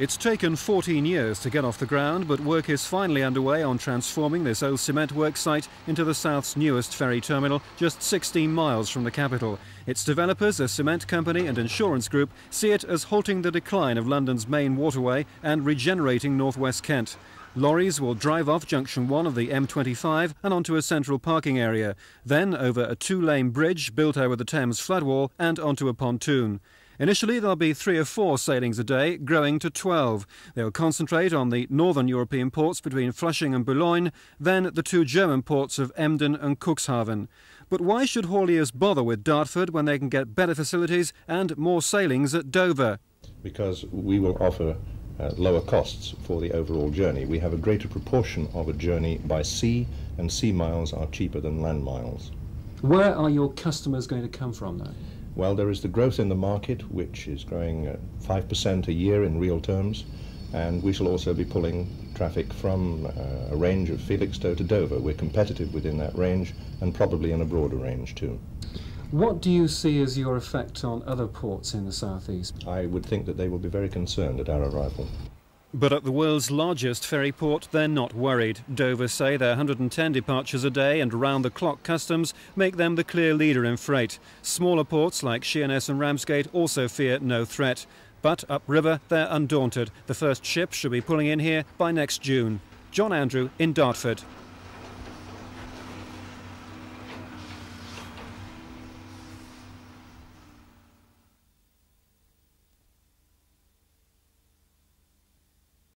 It's taken 14 years to get off the ground, but work is finally underway on transforming this old cement worksite into the South's newest ferry terminal, just 16 miles from the capital. Its developers, a cement company and insurance group, see it as halting the decline of London's main waterway and regenerating northwest Kent. Lorries will drive off junction 1 of the M25 and onto a central parking area, then over a two-lane bridge built over the Thames floodwall and onto a pontoon. Initially, there'll be three or four sailings a day, growing to 12. They'll concentrate on the northern European ports between Flushing and Boulogne, then the two German ports of Emden and Cuxhaven. But why should hauliers bother with Dartford when they can get better facilities and more sailings at Dover? Because we will offer uh, lower costs for the overall journey. We have a greater proportion of a journey by sea, and sea miles are cheaper than land miles. Where are your customers going to come from now? Well, there is the growth in the market, which is growing at 5% a year in real terms, and we shall also be pulling traffic from uh, a range of Felixstowe to Dover. We're competitive within that range and probably in a broader range too. What do you see as your effect on other ports in the southeast? I would think that they will be very concerned at our arrival. But at the world's largest ferry port, they're not worried. Dover say their 110 departures a day and round-the-clock customs make them the clear leader in freight. Smaller ports like Sheerness and Ramsgate also fear no threat. But upriver, they're undaunted. The first ship should be pulling in here by next June. John Andrew in Dartford.